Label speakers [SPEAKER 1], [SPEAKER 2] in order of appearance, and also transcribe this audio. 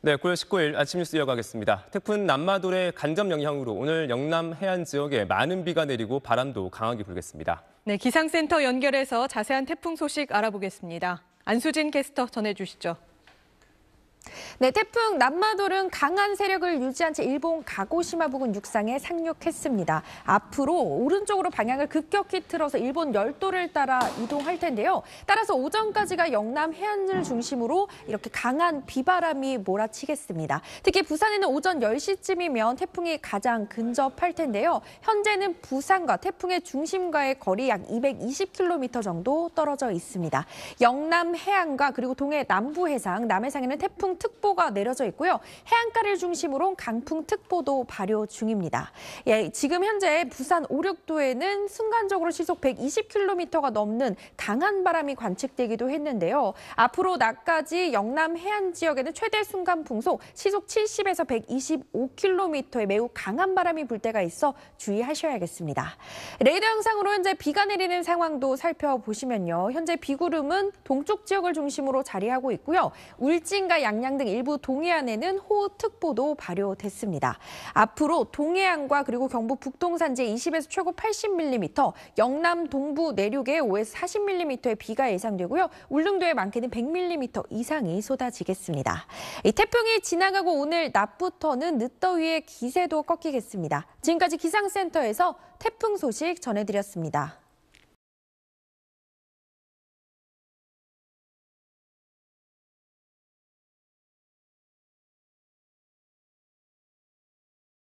[SPEAKER 1] 네, 9월 19일 아침 뉴스 이어가겠습니다. 태풍 남마돌의 간접 영향으로 오늘 영남 해안 지역에 많은 비가 내리고 바람도 강하게 불겠습니다.
[SPEAKER 2] 네, 기상센터 연결해서 자세한 태풍 소식 알아보겠습니다. 안수진 캐스터 전해주시죠.
[SPEAKER 3] 네, 태풍 남마돌은 강한 세력을 유지한 채 일본 가고시마 부근 육상에 상륙했습니다. 앞으로 오른쪽으로 방향을 급격히 틀어서 일본 열도를 따라 이동할 텐데요. 따라서 오전까지가 영남 해안을 중심으로 이렇게 강한 비바람이 몰아치겠습니다. 특히 부산에는 오전 10시쯤이면 태풍이 가장 근접할 텐데요. 현재는 부산과 태풍의 중심과의 거리 약 220km 정도 떨어져 있습니다. 영남 해안과 그리고 동해 남부 해상, 남해상에는 태풍 특보 경보가 내려져 있고요. 해안가를 중심으로 강풍특보도 발효 중입니다. 예, 지금 현재 부산 오륙도에는 순간적으로 시속 120km가 넘는 강한 바람이 관측되기도 했는데요. 앞으로 낮까지 영남 해안 지역에는 최대 순간 풍속 시속 70에서 125km의 매우 강한 바람이 불 때가 있어 주의하셔야겠습니다. 레이더 영상으로 현재 비가 내리는 상황도 살펴보시면요. 현재 비구름은 동쪽 지역을 중심으로 자리하고 있고요. 울진과 양양 등 일부 동해안에는 호우특보도 발효됐습니다. 앞으로 동해안과 그리고 경북 북동산지 20에서 최고 80mm, 영남 동부 내륙에 5에서 40mm의 비가 예상되고요. 울릉도에 많게는 100mm 이상이 쏟아지겠습니다. 태풍이 지나가고 오늘 낮부터는 늦더위에 기세도 꺾이겠습니다. 지금까지
[SPEAKER 2] 기상센터에서 태풍 소식 전해드렸습니다.